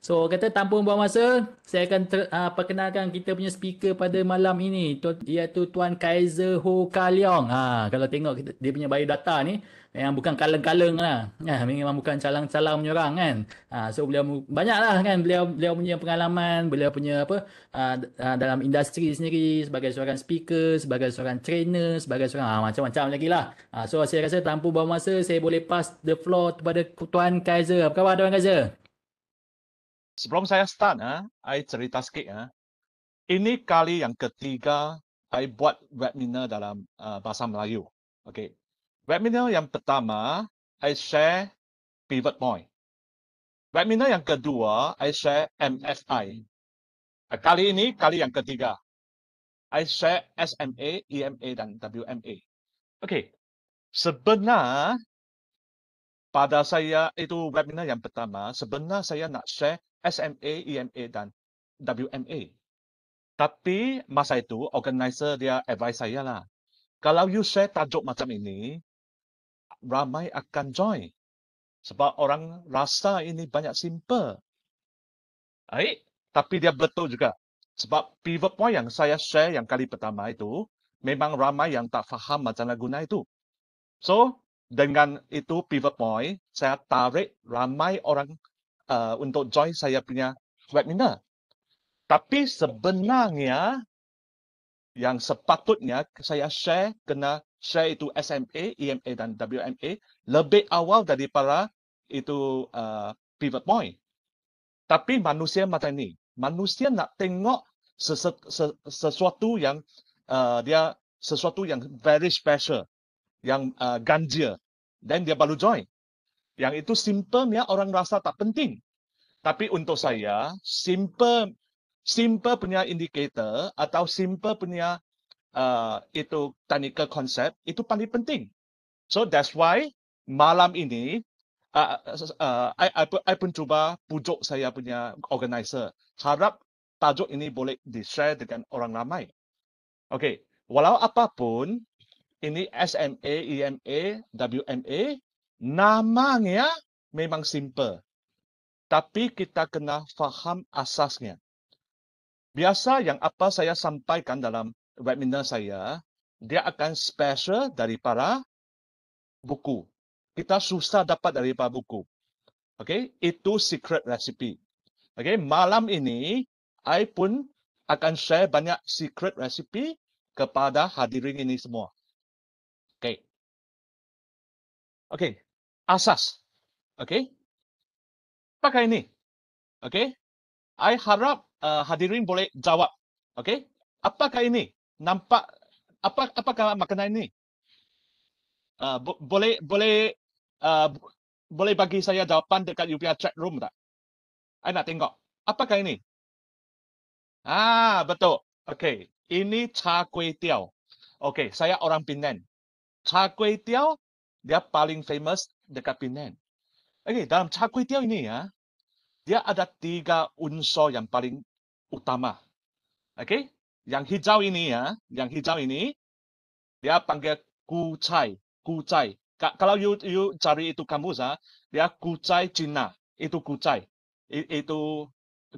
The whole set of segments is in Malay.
So kata tanpa membuang masa, saya akan ter, uh, perkenalkan kita punya speaker pada malam ini tu, iaitu Tuan Kaiser Ho Ka Leong. Ha, kalau tengok kita, dia punya bio data ni yang bukan kaleng-kaleng lah. Ha, memang bukan calang-calang punya orang kan. Ha, so beliau banyak lah kan beliau beliau punya pengalaman, beliau punya apa uh, uh, dalam industri sendiri sebagai seorang speaker, sebagai seorang trainer, sebagai seorang uh, macam-macam lagi lah. Ha, so saya rasa tanpa buang masa saya boleh pass the floor kepada Tuan Kaiser. Apa khabar Tuan Kaiser? sebelum saya start, ha, ah, saya cerita sikit. Ha. Ini kali yang ketiga saya buat webinar dalam uh, bahasa Melayu. Okay. Webinar yang pertama, saya share pivot point. Webinar yang kedua, saya share MFI. Kali ini, kali yang ketiga. saya share SMA, EMA dan WMA. okay. Sebenar pada saya itu webinar yang pertama, sebenar saya nak share SMA, EMA dan WMA. Tapi masa itu organizer dia advise saya lah. Kalau you share tajuk macam ini, ramai akan join. Sebab orang rasa ini banyak simple. Baik, tapi dia betul juga. Sebab pivot point yang saya share yang kali pertama itu, memang ramai yang tak faham macam nak guna itu. So, dengan itu pivot point, saya tarik ramai orang Eh, untuk join saya punya webinar. Tapi sebenarnya yang sepatutnya saya share kena share itu SMA, EMA dan WMA lebih awal daripada itu uh, pivot point. Tapi manusia mata ni, manusia nak tengok ses- ses- sesuatu yang uh, dia sesuatu yang very special, yang uh, ganjil, dan dia baru join yang itu simple ya orang rasa tak penting. Tapi untuk saya, simple simple punya indikator atau simple punya uh, itu technical concept itu paling penting. So that's why malam ini uh, uh, pun cuba pujuk saya punya organizer. Harap tajuk ini boleh di-share dengan orang ramai. Okay, walau apapun, ini SMA, EMA, WMA, namanya memang simple. Tapi kita kena faham asasnya. Biasa yang apa saya sampaikan dalam webinar saya, dia akan special daripada buku. Kita susah dapat daripada buku. Okay, itu secret recipe. Okay, malam ini, I pun akan share banyak secret recipe kepada hadirin ini semua. Okay. Okay, asas. Okey. Pakai ini. Okey. Saya harap uh, hadirin boleh jawab. Okey. Apakah ini? Nampak apa apakah makanan ini? Uh, bo- boleh boleh uh, bo- boleh bagi saya jawapan dekat UPI chat room tak? Saya nak tengok. Apakah ini? Ah, betul. Okey. Ini cha Kui tiao. Okey, saya orang Penang. Cha Kui tiao dia paling famous dekat Penang. Okey, dalam char kway teow ini ya, dia ada tiga unsur yang paling utama. Okey, yang hijau ini ya, yang hijau ini dia panggil ku chai, ku chai. kalau you, you cari itu kamus ya, dia ku chai Cina, itu ku chai. itu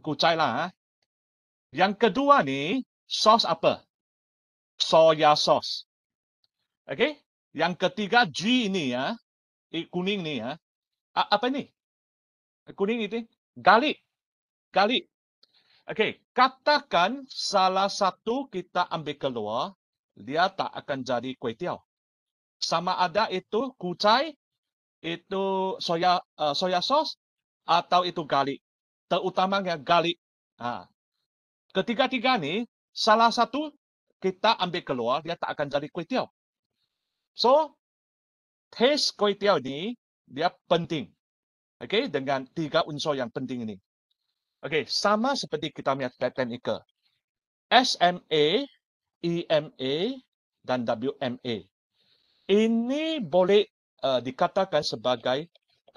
ku chai lah. Ha. Yang kedua ni sos apa? Soya sos. Okey, yang ketiga G ini ya, ha, kuning ni ya. Apa ni Kuning itu galik. Galik. Okey, katakan salah satu kita ambil keluar, dia tak akan jadi kuih tiaw. Sama ada itu kucai, itu soya uh, soya sos atau itu galik. Terutamanya galik. Ha. Ketiga-tiga ni salah satu kita ambil keluar, dia tak akan jadi kuih tiaw. So, taste kuih tiaw ni, dia penting. Okay, dengan tiga unsur yang penting ini. Okay, sama seperti kita punya pattern ikan. SMA, EMA dan WMA. Ini boleh uh, dikatakan sebagai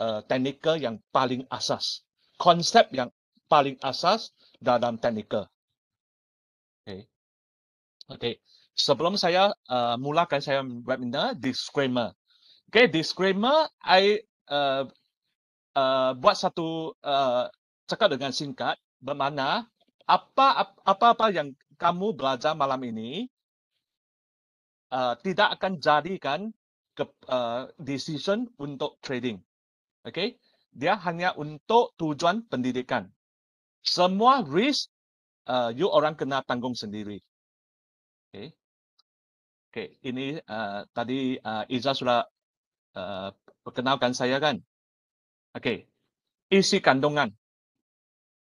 uh, eh, teknikal yang paling asas. Konsep yang paling asas dalam teknikal. Okay. Okay sebelum saya uh, mulakan saya webinar disclaimer. Okay, disclaimer I uh, uh, buat satu uh, cakap dengan singkat bermakna apa-apa yang kamu belajar malam ini uh, tidak akan jadikan ke, uh, decision untuk trading. Okay? Dia hanya untuk tujuan pendidikan. Semua risk uh, you orang kena tanggung sendiri. Okay? Okay, ini uh, tadi uh, Iza sudah uh, perkenalkan saya kan? Okay, isi kandungan.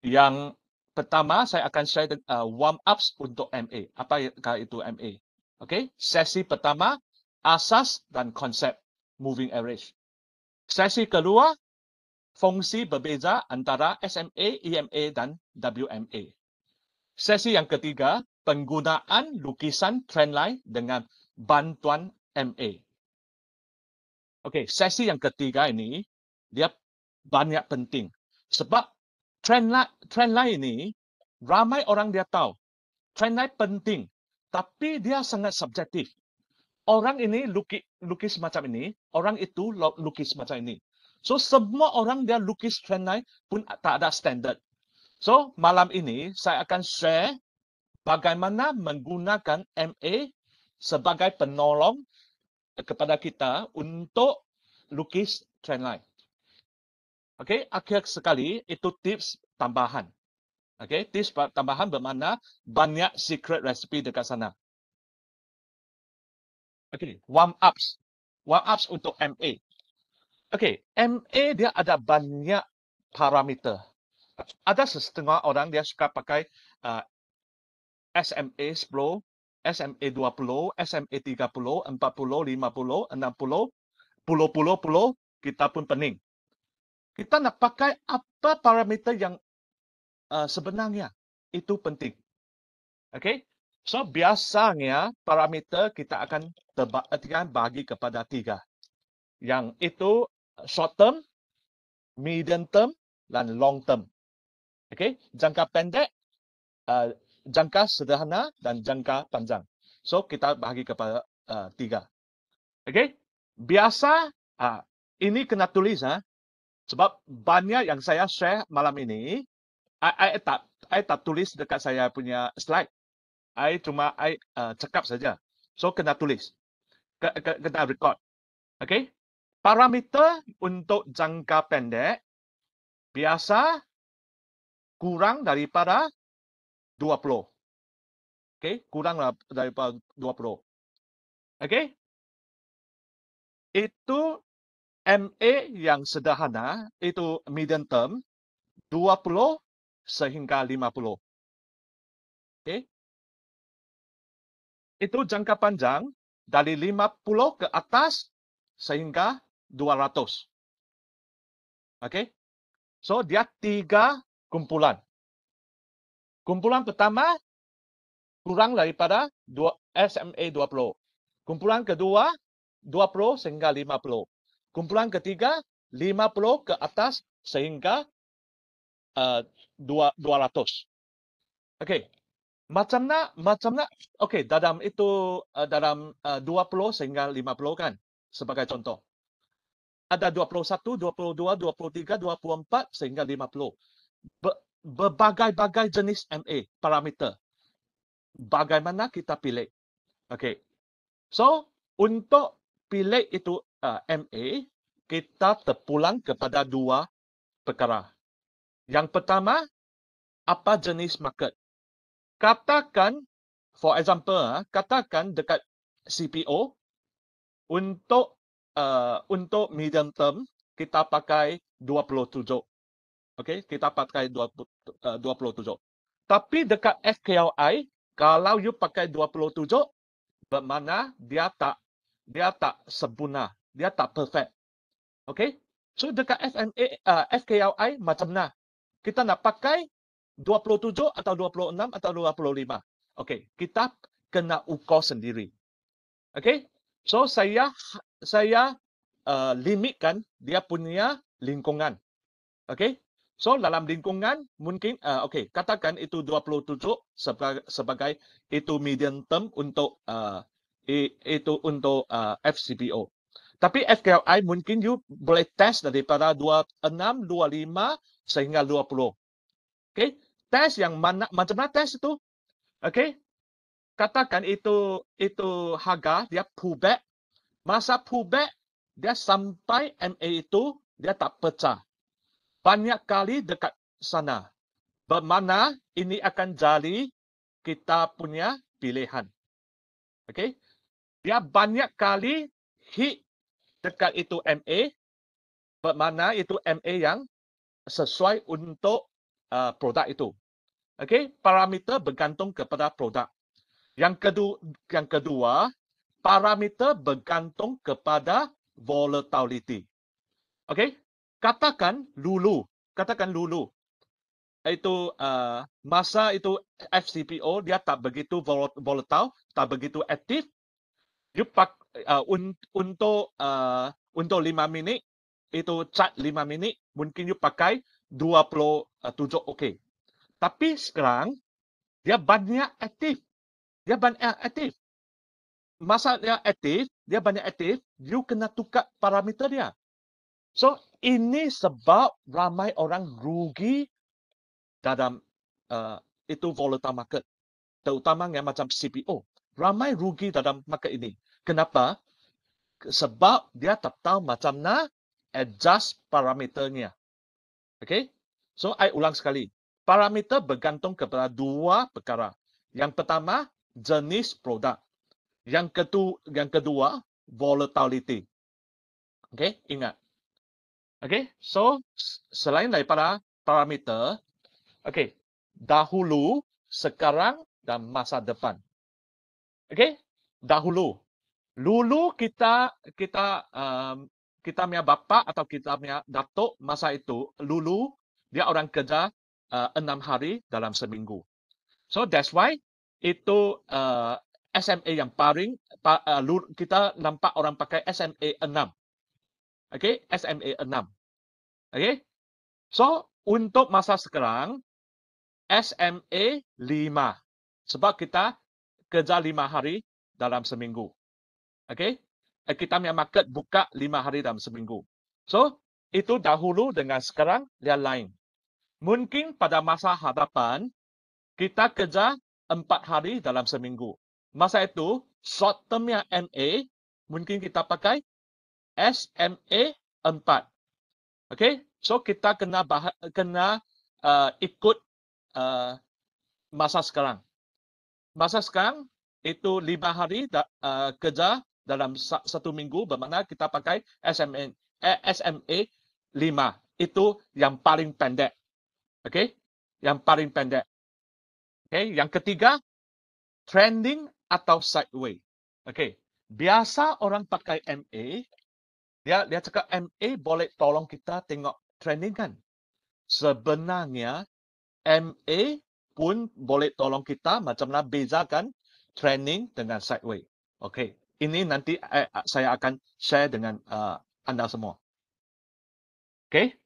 Yang pertama saya akan share uh, warm ups untuk MA. Apa itu MA? Okay, sesi pertama asas dan konsep moving average. Sesi kedua fungsi berbeza antara SMA, EMA dan WMA. Sesi yang ketiga penggunaan lukisan trendline dengan bantuan MA. Okey, sesi yang ketiga ini dia banyak penting sebab trendline trendline ini ramai orang dia tahu trendline penting tapi dia sangat subjektif. Orang ini lukis, lukis macam ini, orang itu lukis macam ini. So semua orang dia lukis trendline pun tak ada standard. So malam ini saya akan share bagaimana menggunakan MA sebagai penolong kepada kita untuk lukis trendline. Okey, akhir sekali itu tips tambahan. Okey, tips tambahan bermakna banyak secret recipe dekat sana. Okey, warm ups. Warm ups untuk MA. Okey, MA dia ada banyak parameter. Ada setengah orang dia suka pakai uh, SMA 10, SMA 20, SMA 30, 40, 50, 60, 60, kita pun pening. Kita nak pakai apa parameter yang uh, sebenarnya itu penting. Okay? So biasanya parameter kita akan terbahagikan bagi kepada tiga. Yang itu short term, medium term dan long term. Okay? Jangka pendek, uh, jangka sederhana dan jangka panjang. So kita bahagi kepada uh, tiga. Okay, biasa uh, ini kena tulis ha? Sebab banyak yang saya share malam ini, saya tak saya tak tulis dekat saya punya slide. Saya cuma saya uh, cakap saja. So kena tulis, ke, kena record. Okay, parameter untuk jangka pendek biasa kurang daripada 2 Pro. Okey, kuranglah daripada 2 Pro. Okey? Itu MA yang sederhana, itu medium term 20 sehingga 50. okay Itu jangka panjang dari 50 ke atas sehingga 200. okay So dia tiga kumpulan. Kumpulan pertama kurang daripada 2 SMA 20. Kumpulan kedua 20 sehingga 50. Kumpulan ketiga 50 ke atas sehingga uh, eh, 200. Okey. Macam nak, macam nak. Okey, dalam itu uh, dalam eh, uh, 20 sehingga 50 kan sebagai contoh. Ada 21, 22, 23, 24 sehingga 50. Be, berbagai-bagai jenis MA parameter. Bagaimana kita pilih? okay? So, untuk pilih itu uh, MA, kita terpulang kepada dua perkara. Yang pertama, apa jenis market? Katakan, for example, ah, katakan dekat CPO untuk uh, untuk medium term kita pakai 27. Okey, kita pakai 20, 27. Eh, Tapi dekat SKLI, kalau you pakai 27, bermakna dia tak dia tak sempurna, dia tak perfect. Okey? So dekat SMA uh, eh, SQLi macam mana? Kita nak pakai 27 atau 26 atau 25. Okey, kita kena ukur sendiri. Okey? So saya saya uh, limitkan dia punya lingkungan. Okey? So dalam lingkungan mungkin uh, eh, okey katakan itu 27 sebagai, sebagai itu median term untuk uh, itu untuk uh, eh, FCPO. Tapi FKI mungkin you boleh test daripada 26, 25 sehingga 20. Okey, test yang mana macam mana test itu? Okey. Katakan itu itu harga dia pullback. Masa pullback dia sampai MA itu dia tak pecah banyak kali dekat sana. Bermana ini akan jadi kita punya pilihan. Okey. Dia banyak kali hit dekat itu MA. Bermana itu MA yang sesuai untuk uh, produk itu. Okey, parameter bergantung kepada produk. Yang kedua, yang kedua, parameter bergantung kepada volatility. Okey, katakan lulu katakan lulu itu uh, masa itu FCPO dia tak begitu volatile tak begitu aktif jepak uh, eh, un, untuk uh, untuk 5 minit itu chat 5 minit mungkin you pakai 27 okey tapi sekarang dia banyak aktif dia banyak aktif masa dia aktif dia banyak aktif you kena tukar parameter dia so ini sebab ramai orang rugi dalam uh, itu volatile market. yang macam CPO. Ramai rugi dalam market ini. Kenapa? Sebab dia tak tahu macam mana adjust parameternya. Okay? So, saya ulang sekali. Parameter bergantung kepada dua perkara. Yang pertama, jenis produk. Yang, ketu, yang kedua, volatility. Okay? Ingat. Okay, so selain daripada parameter, okay, dahulu, sekarang dan masa depan. Okay, dahulu. Lulu kita kita um, kita mian bapa atau kita mian datuk masa itu lulu dia orang kerja uh, enam hari dalam seminggu. So that's why itu uh, SMA yang paling uh, kita nampak orang pakai SMA enam. Okay, SMA 6. Okay, So, untuk masa sekarang, SMA 5. Sebab kita kerja 5 hari dalam seminggu. Okay, eh, Kita punya market buka 5 hari dalam seminggu. So, itu dahulu dengan sekarang, dia lain. Mungkin pada masa hadapan, kita kerja 4 hari dalam seminggu. Masa itu, short termnya MA, mungkin kita pakai SMA 4. Okay, so kita kena bah- kena uh, ikut uh, masa sekarang. Masa sekarang itu lima hari da- uh, kerja dalam sa- satu minggu bermakna kita pakai SMA eh, SMA 5. Itu yang paling pendek. Okay, yang paling pendek. Okay, yang ketiga trending atau sideways. Okay, biasa orang pakai MA dia dia cakap MA boleh tolong kita tengok trending kan sebenarnya MA pun boleh tolong kita macamlah bezakan trending dengan sideway okey ini nanti eh, saya akan share dengan uh, anda semua okey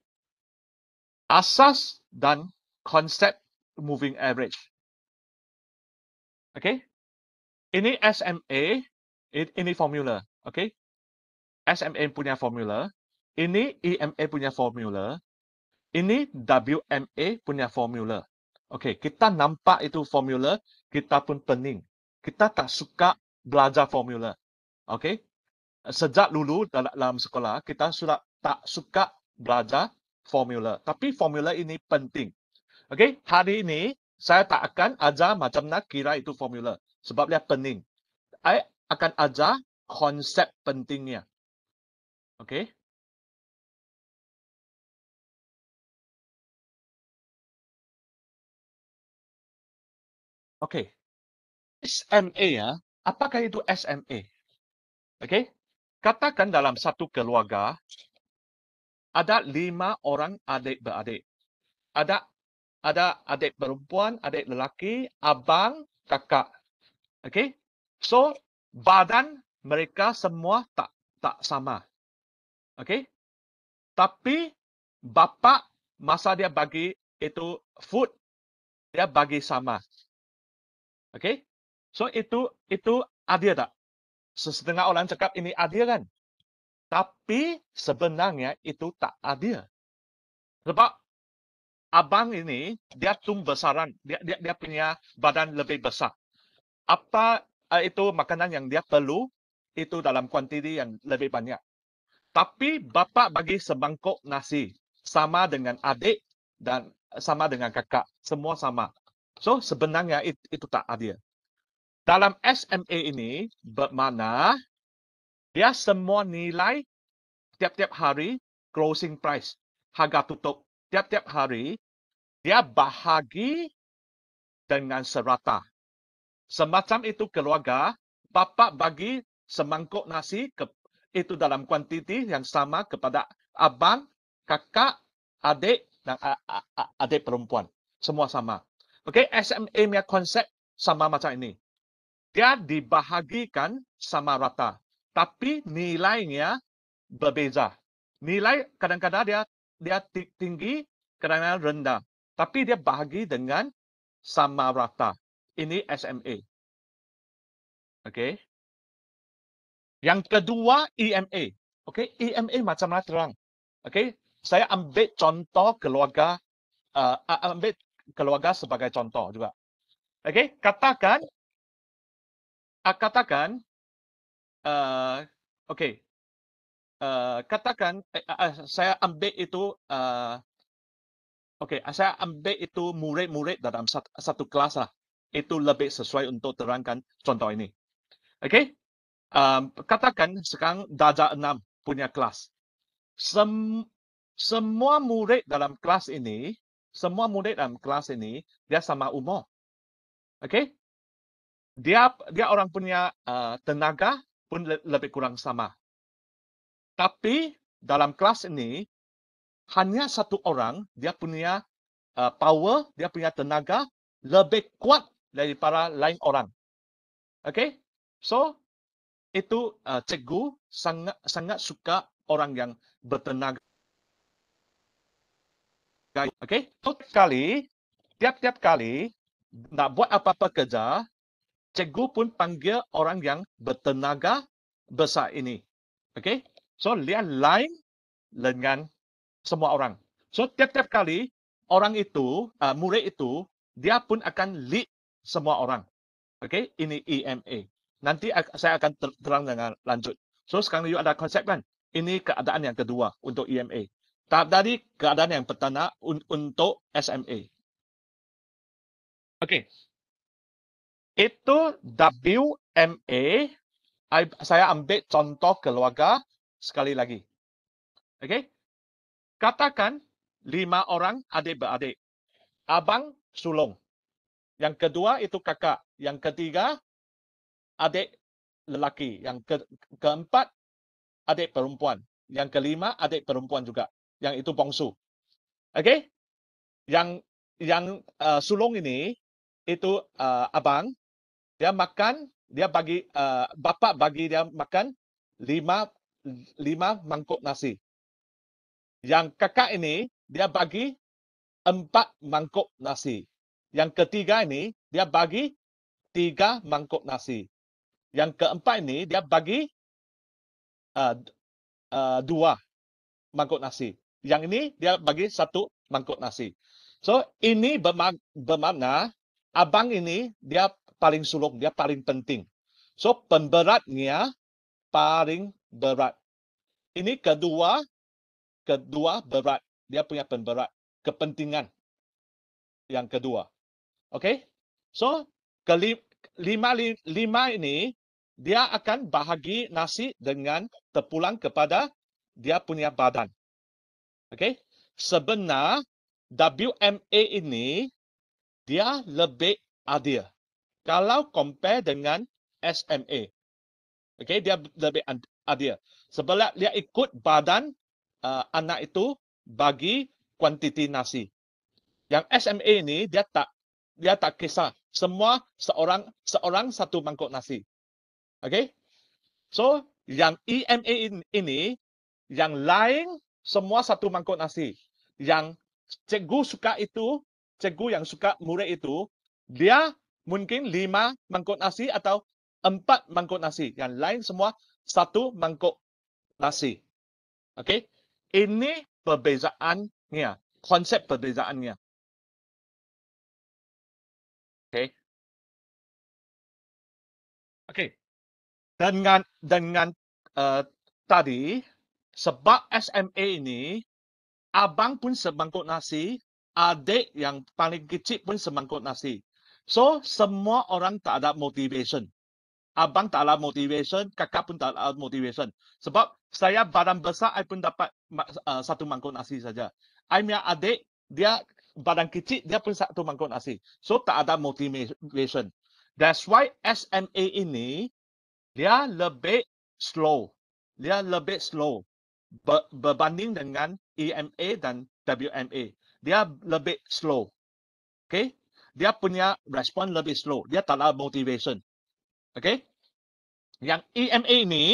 asas dan konsep moving average okey ini SMA ini formula okey SMA punya formula, ini EMA punya formula, ini WMA punya formula. Okey, kita nampak itu formula, kita pun pening. Kita tak suka belajar formula. Okey, sejak dulu dalam sekolah, kita sudah tak suka belajar formula. Tapi formula ini penting. Okey, hari ini saya tak akan ajar macam nak kira itu formula. Sebab dia pening. Saya akan ajar konsep pentingnya. Okay. Okay. SMA e, ya. Apakah itu SMA? E? Okay. Katakan dalam satu keluarga ada lima orang adik beradik. Ada ada adik perempuan, adik lelaki, abang, kakak. Okay. So badan mereka semua tak tak sama. Okay? Tapi bapa masa dia bagi itu food dia bagi sama. Okay? So itu itu adil tak? Sesetengah orang cakap ini adil kan? Tapi sebenarnya itu tak adil. Sebab abang ini dia tum besaran, dia, dia dia punya badan lebih besar. Apa eh, itu makanan yang dia perlu itu dalam kuantiti yang lebih banyak. Tapi bapa bagi sebangkok nasi sama dengan adik dan eh, sama dengan kakak. Semua sama. So sebenarnya itu, itu tak adil. Dalam SMA ini bermakna dia semua nilai tiap-tiap hari closing price. Harga tutup tiap-tiap hari dia bahagi dengan serata. Semacam itu keluarga, bapa bagi semangkuk nasi ke, itu dalam kuantiti yang sama kepada abang, kakak, adik dan adik perempuan. Semua sama. Okey, SMA punya konsep sama macam ini. Dia dibahagikan sama rata. Tapi nilainya berbeza. Nilai kadang-kadang dia dia tinggi, kadang-kadang rendah. Tapi dia bahagi dengan sama rata. Ini SMA. Okey. Yang kedua EMA. Okey, EMA macam mana terang? Okey, saya ambil contoh keluarga uh, ambil keluarga sebagai contoh juga. Okey, katakan uh, katakan uh, okey. Uh, katakan eh, uh, uh, saya ambil itu uh, okey, saya ambil itu murid-murid dalam satu, satu kelas lah. Itu lebih sesuai untuk terangkan contoh ini. Okey, um, katakan sekarang darjah enam punya kelas. Sem- semua murid dalam kelas ini, semua murid dalam kelas ini, dia sama umur. Okay? Dia, dia orang punya uh, tenaga pun le- lebih kurang sama. Tapi dalam kelas ini, hanya satu orang dia punya uh, power, dia punya tenaga lebih kuat daripada lain orang. Okay? So, itu eh, uh, cegu sangat sangat suka orang yang bertenaga. Oke, okay? tiap kali tiap-tiap kali nak buat apa-apa kerja, cegu pun panggil orang yang bertenaga besar ini. okay? so lihat lain dengan semua orang. So tiap-tiap kali orang itu uh, murid itu dia pun akan lead semua orang. okay? ini EMA. Nanti saya akan terang dengan lanjut. So sekarang you ada konsep kan? Ini keadaan yang kedua untuk EMA. Tahap tadi keadaan yang pertama untuk SMA. Okey. Itu WMA. I, saya ambil contoh keluarga sekali lagi. Okey. Katakan lima orang adik-beradik. Abang sulung. Yang kedua itu kakak. Yang ketiga adik lelaki. Yang ke keempat, adik perempuan. Yang kelima, adik perempuan juga. Yang itu bongsu. Okay? Yang yang uh, sulung ini, itu uh, abang. Dia makan, dia bagi, uh, bapa bagi dia makan lima, lima mangkuk nasi. Yang kakak ini, dia bagi empat mangkuk nasi. Yang ketiga ini, dia bagi tiga mangkuk nasi. Yang keempat ini dia bagi uh, uh, dua mangkuk nasi. Yang ini dia bagi satu mangkuk nasi. So ini bermakna abang ini dia paling sulung, dia paling penting. So pemberatnya paling berat. Ini kedua kedua berat. Dia punya pemberat kepentingan yang kedua. Okay? So kelima lima ini dia akan bahagi nasi dengan terpulang kepada dia punya badan. Okey. Sebenar WMA ini dia lebih adil. Kalau compare dengan SMA. Okey, dia lebih adil. Sebab dia ikut badan uh, anak itu bagi kuantiti nasi. Yang SMA ini dia tak dia tak kisah semua seorang seorang satu mangkuk nasi. Okay. So, yang EMA ini, yang lain semua satu mangkuk nasi. Yang cikgu suka itu, cikgu yang suka murid itu, dia mungkin lima mangkuk nasi atau empat mangkuk nasi. Yang lain semua satu mangkuk nasi. Okay. Ini perbezaannya, konsep perbezaannya. Okay. Okay dengan dengan uh, eh, tadi sebab SMA ini abang pun semangkuk nasi, adik yang paling kecil pun semangkuk nasi. So semua orang tak ada motivation. Abang tak ada motivation, kakak pun tak ada motivation. Sebab saya badan besar, saya pun dapat uh, satu mangkuk nasi saja. Saya punya adik, dia badan kecil, dia pun satu mangkuk nasi. So tak ada motivation. That's why SMA ini dia lebih slow. Dia lebih slow ber, berbanding dengan EMA dan WMA. Dia lebih slow. Okay? Dia punya respon lebih slow. Dia tak ada motivation. Okay? Yang EMA ni,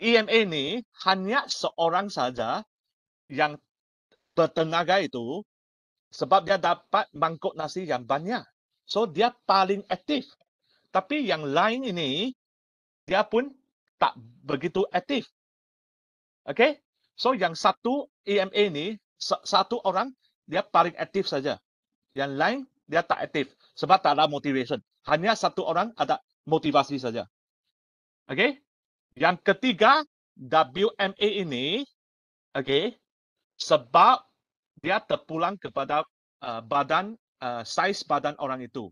EMA ni hanya seorang saja yang bertenaga itu sebab dia dapat mangkuk nasi yang banyak. So, dia paling aktif. Tapi yang lain ini, dia pun tak begitu aktif. Okay? So yang satu EMA ni, satu orang dia paling aktif saja. Yang lain dia tak aktif sebab tak ada motivation. Hanya satu orang ada motivasi saja. Okay? Yang ketiga WMA ini, okay? Sebab dia terpulang kepada uh, badan uh, size badan orang itu.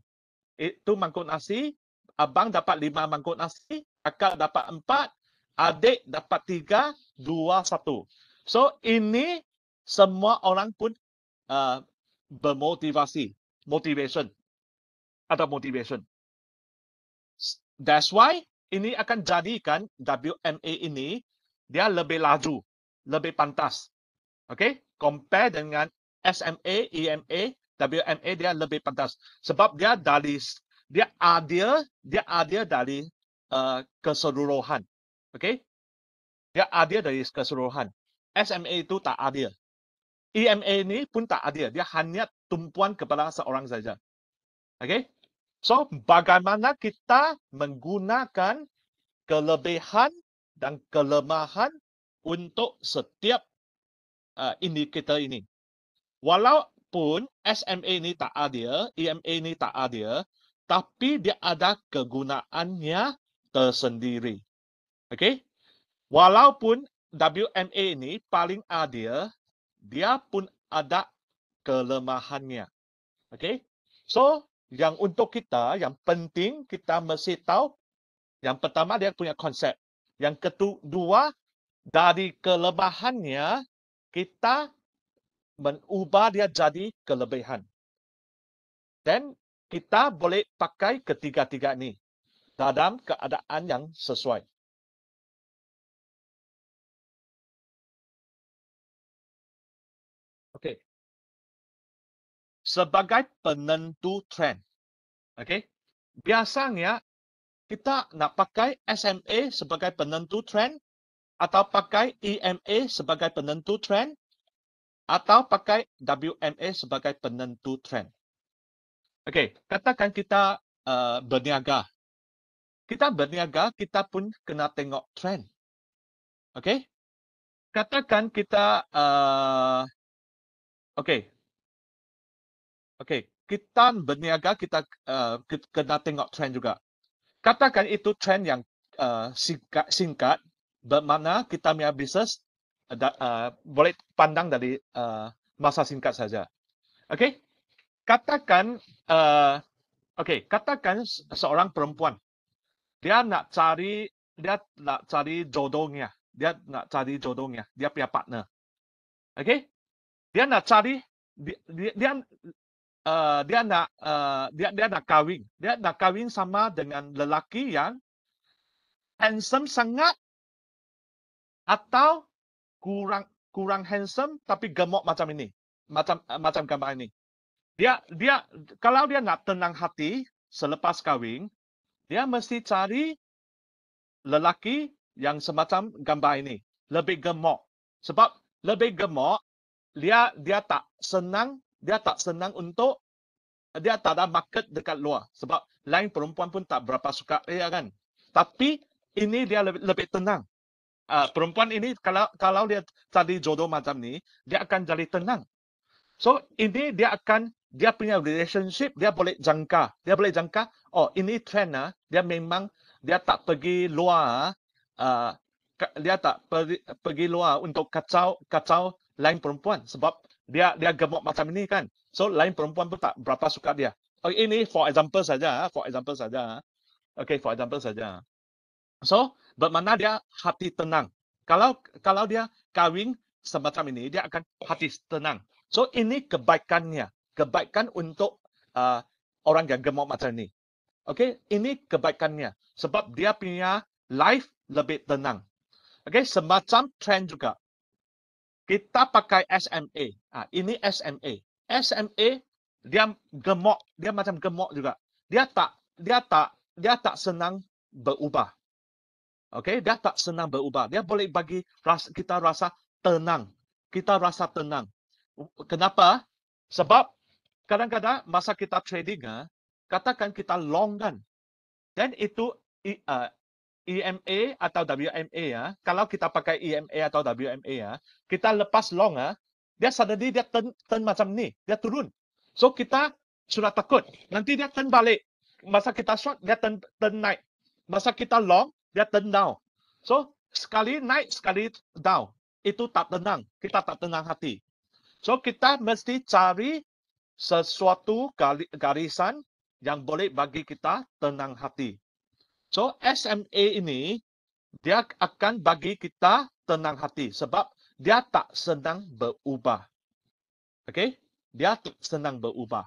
Itu mangkuk nasi, abang dapat lima mangkuk nasi, kakak dapat empat, adik dapat tiga, dua, satu. So ini semua orang pun uh, bermotivasi, motivation atau motivation. That's why ini akan jadikan WMA ini dia lebih laju, lebih pantas. Okay, compare dengan SMA, EMA, WMA dia lebih pantas sebab dia dari dia adil, dia adil dari Eh, keseluruhan. okay? Dia ada dari keseluruhan. SMA itu tak ada, e EMA ini pun tak ada. Dia hanya tumpuan kepada seorang saja. okay? So, bagaimana kita menggunakan kelebihan dan kelemahan untuk setiap uh, eh, indikator ini. Walaupun SMA ini tak ada, e EMA ini tak ada, tapi dia ada kegunaannya uh, tersendiri. Okey. Walaupun WMA ini paling adil, dia pun ada kelemahannya. okay? So, yang untuk kita, yang penting kita mesti tahu, yang pertama dia punya konsep. Yang kedua, dari kelemahannya, kita mengubah dia jadi kelebihan. Dan kita boleh pakai ketiga-tiga ni dalam keadaan yang sesuai. Okay. Sebagai penentu trend. Okay. Biasanya kita nak pakai SMA sebagai penentu trend atau pakai EMA sebagai penentu trend atau pakai WMA sebagai penentu trend. Okey, katakan kita uh, berniaga kita berniaga, kita pun kena tengok trend. Okey? Katakan kita... Uh, Okey. Okey. Kita berniaga, kita uh, kena tengok trend juga. Katakan itu trend yang uh, singkat, singkat bermakna kita punya bisnes uh, uh, boleh pandang dari uh, masa singkat saja. Okey? Katakan... Uh, Okey, katakan seorang perempuan dia nak cari dia nak cari jodohnya dia nak cari jodohnya dia punya partner okay dia nak cari dia dia, dia Uh, dia nak uh, dia dia nak kawin dia nak kawin sama dengan lelaki yang handsome sangat atau kurang kurang handsome tapi gemuk macam ini macam uh, macam gambar ini dia dia kalau dia nak tenang hati selepas kawin dia mesti cari lelaki yang semacam gambar ini. Lebih gemuk. Sebab lebih gemuk, dia dia tak senang, dia tak senang untuk, dia tak ada market dekat luar. Sebab lain perempuan pun tak berapa suka dia kan. Tapi ini dia lebih, lebih tenang. Uh, perempuan ini kalau kalau dia cari jodoh macam ni, dia akan jadi tenang. So ini dia akan dia punya relationship dia boleh jangka dia boleh jangka oh ini trend ah dia memang dia tak pergi luar ah uh, dia tak pergi, pergi luar untuk kacau kacau lain perempuan sebab dia dia gemuk macam ini kan so lain perempuan pun tak berapa suka dia okay, oh, ini for example saja for example saja okay for example saja so bermana dia hati tenang kalau kalau dia kawin semacam ini dia akan hati tenang so ini kebaikannya kebaikan untuk uh, orang yang gemuk macam ni. Okey, ini kebaikannya sebab dia punya life lebih tenang. Okey, semacam trend juga. Kita pakai SMA. Ah, ha, ini SMA. SMA dia gemuk, dia macam gemuk juga. Dia tak dia tak dia tak senang berubah. Okey, dia tak senang berubah. Dia boleh bagi ras, kita rasa tenang. Kita rasa tenang. Kenapa? Sebab kadang-kadang masa kita trading ah, katakan kita long kan dan itu EMA ah, e atau WMA ya ah, kalau kita pakai EMA atau WMA ya kita lepas long ya dia suddenly dia turn, turn macam ni dia turun so kita sudah takut nanti dia turn balik masa kita short dia turn, turn naik masa kita long dia turn down so sekali naik sekali down itu tak tenang kita tak tenang hati so kita mesti cari sesuatu garisan yang boleh bagi kita tenang hati. So SMA ini dia akan bagi kita tenang hati sebab dia tak senang berubah. Okey? Dia tak senang berubah.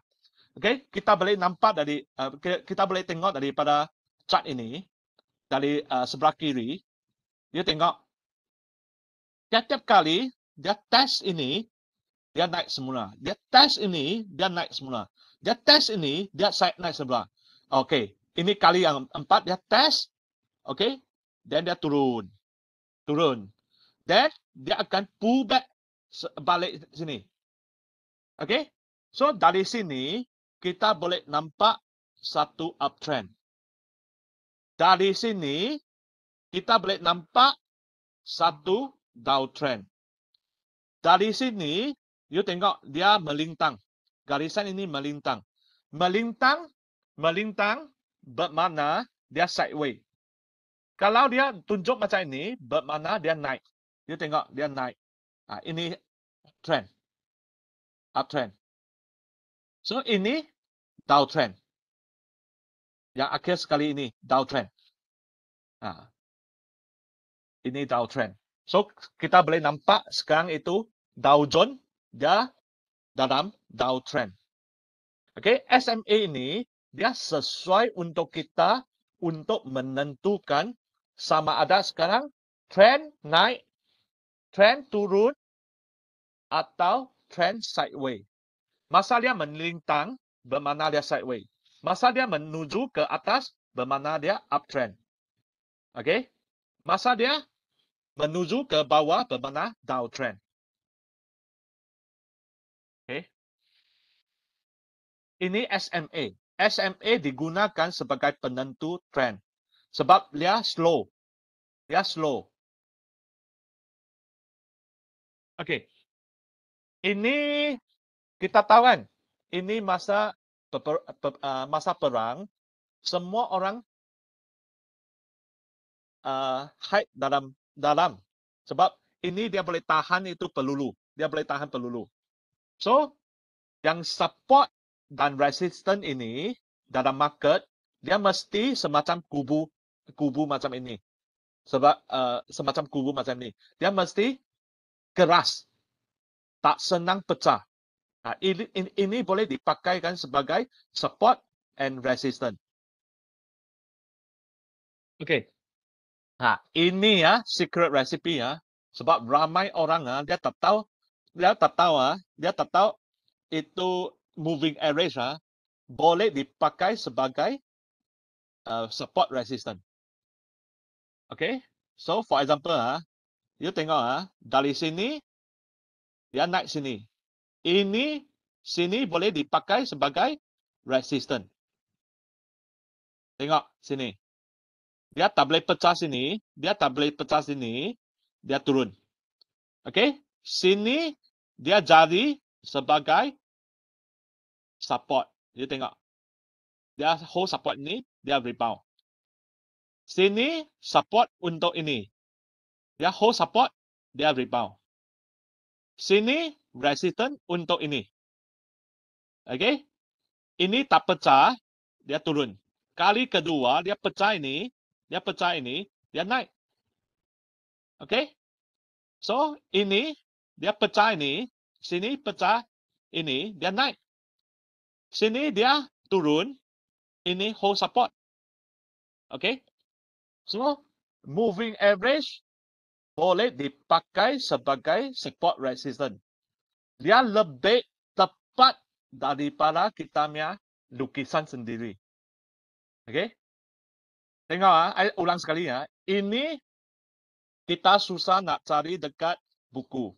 Okey, kita boleh nampak dari eh, kita boleh tengok daripada chart ini dari eh, sebelah kiri. Dia tengok tiap-tiap kali dia test ini dia naik semula. Dia test ini, dia naik semula. Dia test ini, dia side naik semula. Okey, ini kali yang empat dia test. Okey, then dia turun. Turun. Then dia akan pull back balik sini. Okey, so dari sini kita boleh nampak satu uptrend. Dari sini kita boleh nampak satu downtrend. Dari sini You tengok dia melintang. Garisan ini melintang. Melintang, melintang bermakna dia sideways. Kalau dia tunjuk macam ini, bermakna dia naik. You tengok dia naik. Ha, ini trend. Uptrend. So ini downtrend. Yang akhir sekali ini downtrend. Ha. Ini downtrend. So kita boleh nampak sekarang itu Dow Jones dia dalam downtrend. Okay, SMA ini dia sesuai untuk kita untuk menentukan sama ada sekarang trend naik, trend turun atau trend sideways. Masa dia melintang, bermana dia sideways. Masa dia menuju ke atas, bermana dia uptrend. Okay? Masa dia menuju ke bawah, bermana downtrend. Ini SMA. SMA digunakan sebagai penentu trend. Sebab dia slow. Dia slow. Okey. Ini kita tahu kan. Ini masa masa perang. Semua orang uh, hide dalam dalam. Sebab ini dia boleh tahan itu pelulu, Dia boleh tahan pelulu. So, yang support dan resisten ini dalam market dia mesti semacam kubu kubu macam ini sebab uh, semacam kubu macam ini dia mesti keras tak senang pecah nah, ini, ini, ini boleh dipakai kan sebagai support and resistance okay ha ini ya secret recipe ya sebab ramai orang ya, dia tak tahu dia tak tahu ya, dia tak tahu itu moving average ah, boleh dipakai sebagai uh, support resistance. Okay, so for example ah, you tengok ah, dari sini dia naik sini. Ini sini boleh dipakai sebagai resistance. Tengok sini. Dia tak boleh pecah sini. Dia tak boleh pecah sini. Dia turun. Okay. Sini dia jadi sebagai support. You tengok. Dia hold support ni, dia rebound. Sini support untuk ini. Dia hold support, dia rebound. Sini resistance untuk ini. Okay. Ini tak pecah, dia turun. Kali kedua, dia pecah ini, dia pecah ini, dia naik. Okay. So, ini, dia pecah ini, sini pecah ini, dia naik sini dia turun, ini hold support. Okay. So, moving average boleh dipakai sebagai support resistance. Dia lebih tepat daripada kita punya lukisan sendiri. Okay. Tengok, ah, saya ulang sekali. ya. Ini kita susah nak cari dekat buku.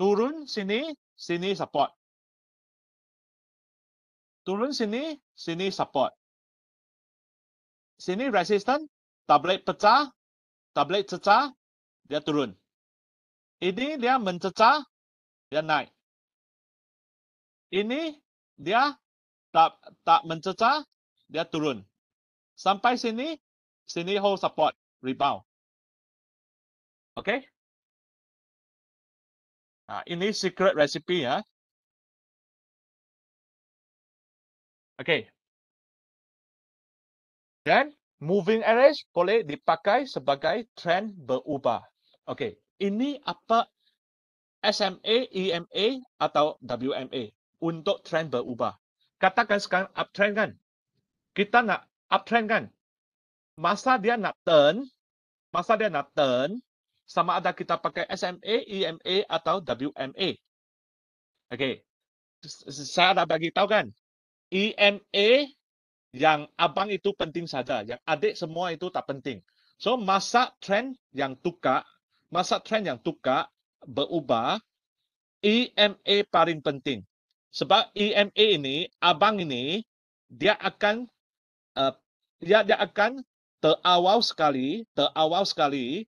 Turun sini, Sini support. Turun sini, sini support. Sini resistant, tablet pecah, tablet cecah, dia turun. Ini dia mencecah, dia naik. Ini dia tak tak mencecah, dia turun. Sampai sini, sini hold support, rebound. Okay? Ha, ini secret recipe ya. Okay. Dan moving average boleh dipakai sebagai trend berubah. Okay. Ini apa SMA, EMA atau WMA untuk trend berubah. Katakan sekarang uptrend kan. Kita nak uptrend kan. Masa dia nak turn, masa dia nak turn, sama ada kita pakai SMA, EMA atau WMA. Okey. Saya ada bagi tahu kan. EMA yang abang itu penting saja, yang adik semua itu tak penting. So masa trend yang tukar, masa trend yang tukar berubah, EMA paling penting. Sebab EMA ini, abang ini dia akan uh, dia dia akan terawal sekali, terawal sekali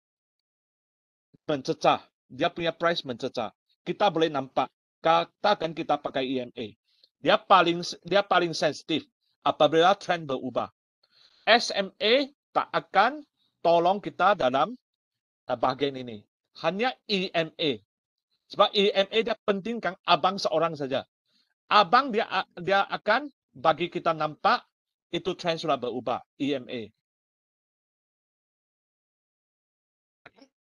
mencecah. Dia punya price mencecah. Kita boleh nampak. Katakan kita pakai EMA. Dia paling dia paling sensitif apabila trend berubah. SMA tak akan tolong kita dalam eh, bahagian ini. Hanya EMA. Sebab EMA dia pentingkan abang seorang saja. Abang dia dia akan bagi kita nampak itu trend sudah berubah EMA.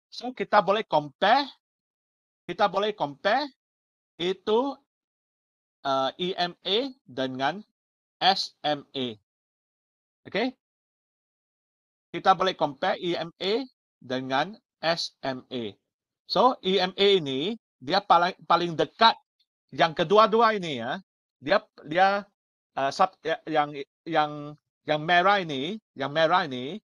So kita boleh compare, kita boleh compare itu uh, eh, EMA dengan SMA. Okay? Kita boleh compare EMA dengan SMA. So EMA ini dia paling paling dekat yang kedua-dua ini ya. Dia dia uh, sub, ya, yang yang yang merah ini, yang merah ini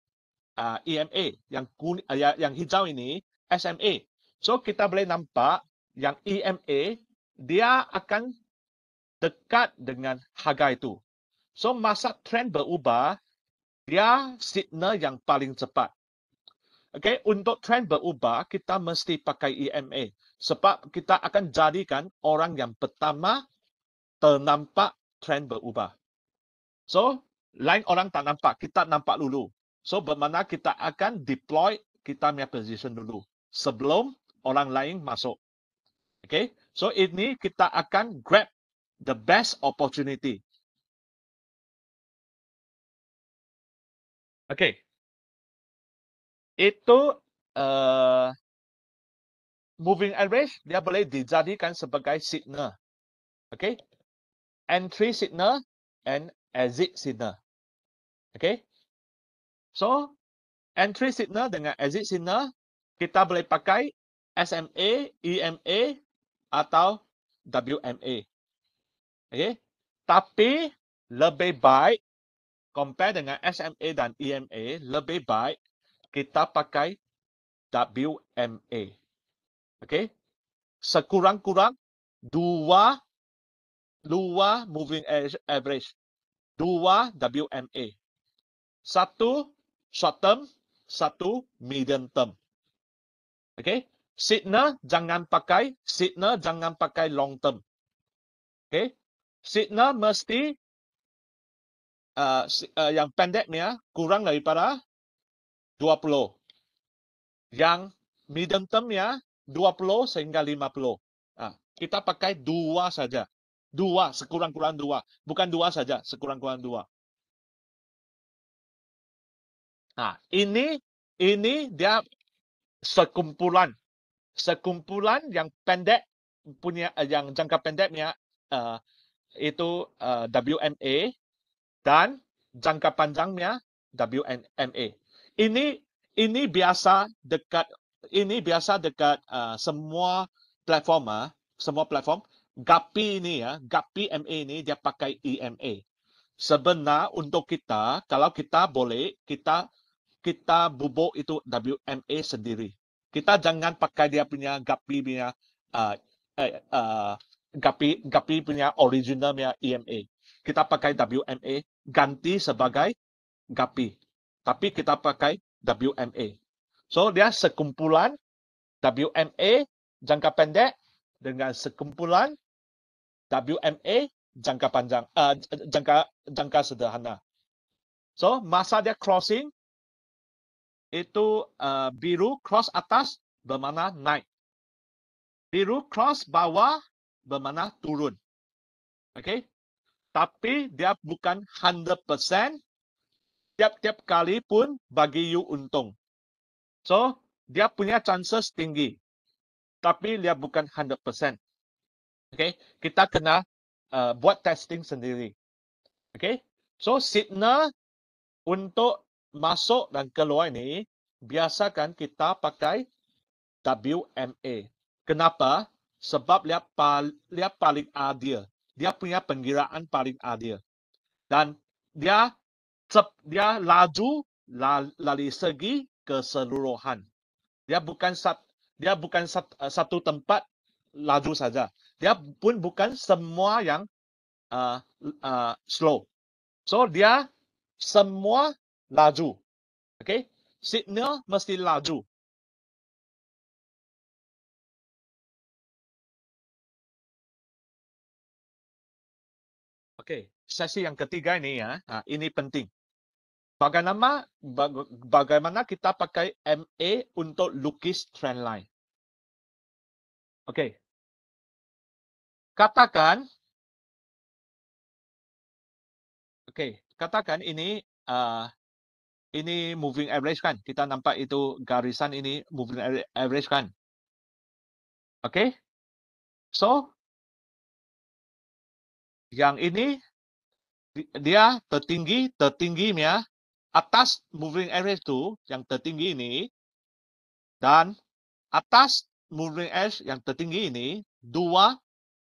EMA ah, yang kuning ah, ya, yang hijau ini SMA. So kita boleh nampak yang EMA dia akan dekat dengan harga itu. So masa trend berubah dia signal yang paling cepat. Okay, untuk trend berubah kita mesti pakai EMA sebab kita akan jadikan orang yang pertama ternampak trend berubah. So, lain orang tak nampak, kita nampak dulu. So bermakna kita akan deploy kita punya position dulu sebelum orang lain masuk. Okay, so ini kita akan grab the best opportunity. Okay, itu uh, moving average dia boleh dijadikan sebagai signal. Okay, entry signal and exit signal. Okay, So, entry signal dengan exit signal, kita boleh pakai SMA, EMA atau WMA. Okay? Tapi, lebih baik compare dengan SMA dan EMA, lebih baik kita pakai WMA. Okay? Sekurang-kurang dua, dua moving average. Dua WMA. Satu short term, satu medium term. Okay, Sydney jangan pakai, Sydney jangan pakai long term. Okay, Sydney mesti uh, uh, yang ya kurang dua puluh, Yang medium term ya dua puluh sehingga lima puluh. Ah, kita pakai dua saja. Dua, sekurang-kurang dua. Bukan dua saja, sekurang-kurang dua. Nah, ha, ini ini dia sekumpulan sekumpulan yang pendek punya eh, yang jangka pendeknya uh, itu uh, eh, WMA dan jangka panjangnya WMA. Ini ini biasa dekat ini biasa dekat uh, semua platform uh, semua platform GAPI ini ya, uh, GAPI MA ini dia pakai EMA. Sebenarnya untuk kita kalau kita boleh kita kita bubuk itu WMA sendiri. Kita jangan pakai dia punya gapi punya uh, eh, uh, gapi gapi punya original punya EMA. Kita pakai WMA ganti sebagai gapi. Tapi kita pakai WMA. So dia sekumpulan WMA jangka pendek dengan sekumpulan WMA jangka panjang uh, jangka jangka sederhana. So masa dia crossing itu uh, biru cross atas bermakna naik. Biru cross bawah bermakna turun. okay? Tapi dia bukan 100% tiap-tiap kali pun bagi you untung. So, dia punya chances tinggi. Tapi dia bukan 100%. Okay? kita kena uh, buat testing sendiri. Okay? So, signal untuk masuk dan keluar ini biasakan kita pakai WMA. Kenapa? Sebab dia, dia paling adil. Dia punya pengiraan paling adil. Dan dia dia laju lalui segi keseluruhan. Dia bukan sat dia bukan sat eh, satu tempat laju saja. Dia pun bukan semua yang uh, uh, slow. So dia semua laju. okay. signal mesti laju. Okay. sesi yang ketiga ini ya, ha, ini penting. Bagaimana bagaimana kita pakai MA untuk lukis trend line? Okey. Katakan Okay. katakan ini uh, ini moving average kan? Kita nampak itu garisan ini moving average kan? Okay. So, yang ini dia tertinggi, tertinggi ya. Atas moving average tu yang tertinggi ini dan atas moving average yang tertinggi ini dua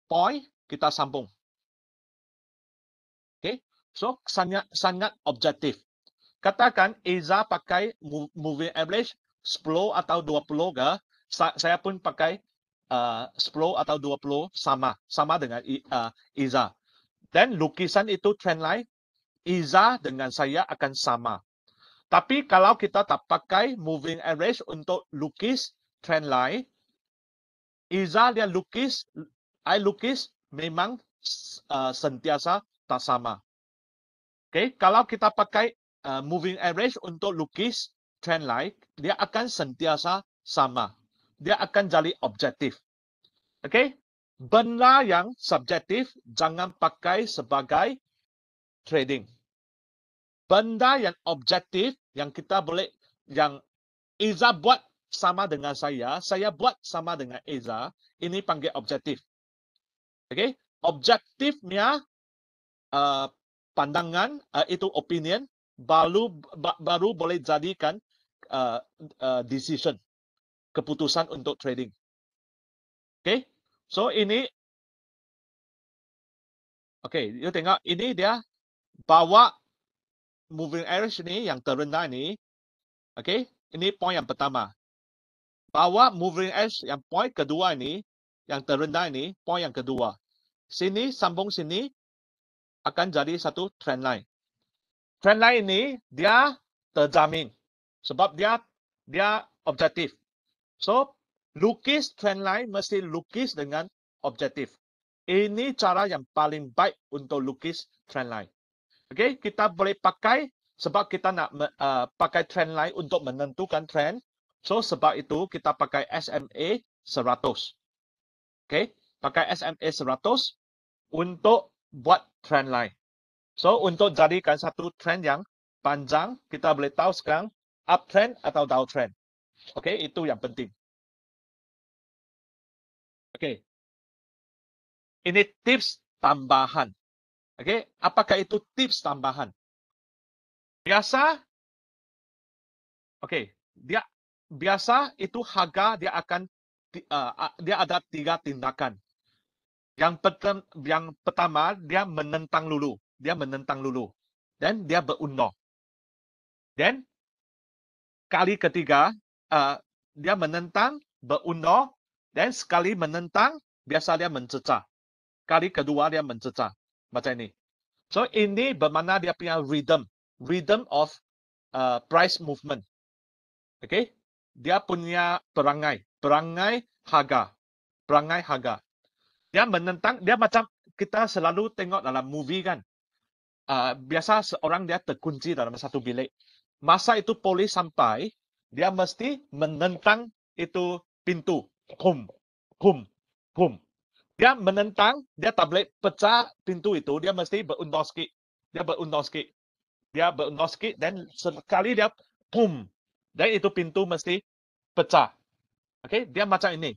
point kita sambung. Okay. So, sangat, sangat objektif katakan Eza pakai moving average 10 atau 20 ke saya pun pakai uh, 10 atau 20 sama sama dengan uh, Eza dan lukisan itu trend line Eza dengan saya akan sama tapi kalau kita tak pakai moving average untuk lukis trend line Eza dia lukis I lukis memang uh, sentiasa tak sama Okay, kalau kita pakai Uh, moving average untuk lukis trend line, dia akan sentiasa sama. Dia akan jadi objektif. Okay? Benda yang subjektif jangan pakai sebagai trading. Benda yang objektif yang kita boleh, yang Iza buat sama dengan saya, saya buat sama dengan Iza, ini panggil objektif. Okay? Objektifnya uh, pandangan, uh, itu opinion, baru baru boleh jadikan uh, uh, decision keputusan untuk trading. Okay, so ini okay, you tengok ini dia bawa moving average ni yang terendah ni, okay, ini point yang pertama. Bawa moving average yang point kedua ni, yang terendah ni, point yang kedua. Sini sambung sini akan jadi satu trend line. Trend line ini dia terjamin sebab dia dia objektif. So lukis trend line mesti lukis dengan objektif. Ini cara yang paling baik untuk lukis trend line. Okay, kita boleh pakai sebab kita nak uh, pakai line untuk menentukan trend. So sebab itu kita pakai SMA 100. Okay, pakai SMA 100 untuk buat trend line. So untuk jadikan satu trend yang panjang, kita boleh tahu sekarang uptrend atau downtrend. Okay, itu yang penting. Okay, ini tips tambahan. Okay, apakah itu tips tambahan? Biasa, okay, dia biasa itu harga dia akan ah, ah, dia ada tiga tindakan. Yang, pertama dia menentang lulu dia menentang Lulu, Dan dia berundur. Dan kali ketiga, uh, dia menentang, berundur. Dan sekali menentang, biasa dia mencecah. Kali kedua dia mencecah. Macam ini. So ini bermakna dia punya rhythm. Rhythm of uh, price movement. Okay? Dia punya perangai. Perangai harga. Perangai harga. Dia menentang, dia macam kita selalu tengok dalam movie kan uh, biasa seorang dia terkunci dalam satu bilik. Masa itu polis sampai, dia mesti menentang itu pintu. Pum, pum, pum. Dia menentang, dia tak boleh pecah pintu itu, dia mesti berundur sikit. Dia berundur sikit. Dia berundur sikit dan sekali dia pum. Dan itu pintu mesti pecah. Okay, dia macam ini.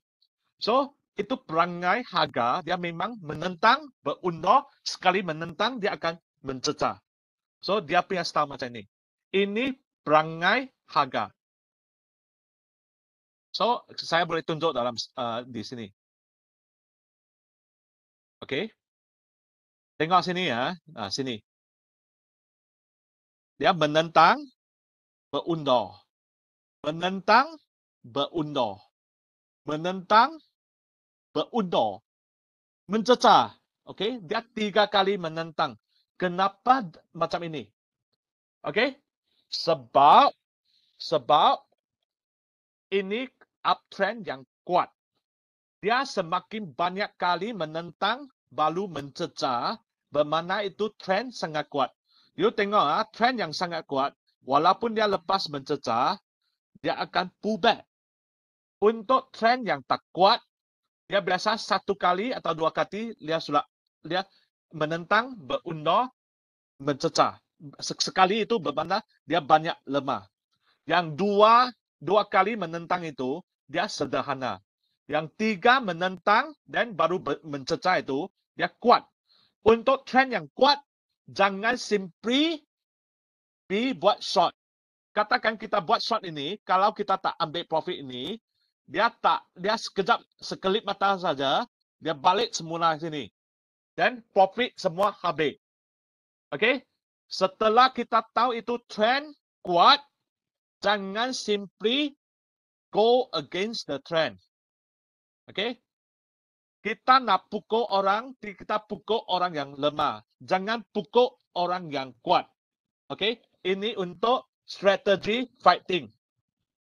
So, itu perangai harga, dia memang menentang, berundur. Sekali menentang, dia akan mencecah. So dia punya style macam ini. Ini perangai Haga. So saya boleh tunjuk dalam uh, di sini. Okay. Tengok sini ya, uh, sini. Dia menentang berundur. Menentang berundur. Menentang berundur. Mencecah. Okay. Dia tiga kali menentang kenapa macam ini? Okey? Sebab sebab ini uptrend yang kuat. Dia semakin banyak kali menentang baru mencecah bermana itu trend sangat kuat. You tengok ah trend yang sangat kuat walaupun dia lepas mencecah dia akan pullback. Untuk trend yang tak kuat dia biasa satu kali atau dua kali dia sudah dia menentang, berundur, mencecah. Sekali itu bermakna dia banyak lemah. Yang dua, dua kali menentang itu, dia sederhana. Yang tiga menentang dan baru mencecah itu, dia kuat. Untuk trend yang kuat, jangan simply be buat short. Katakan kita buat short ini, kalau kita tak ambil profit ini, dia tak dia sekejap sekelip mata saja dia balik semula sini Then profit semua habis. Okay. Setelah kita tahu itu trend kuat, jangan simply go against the trend. Okay. Kita nak pukul orang, kita pukul orang yang lemah. Jangan pukul orang yang kuat. Okay. Ini untuk strategy fighting.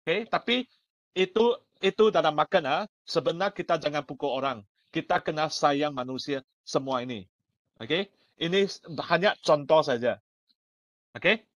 Okay. Tapi itu itu dalam makan ha. Ah. sebenarnya kita jangan pukul orang kita kena sayang manusia semua ini. Okey? Ini hanya contoh saja. Okey?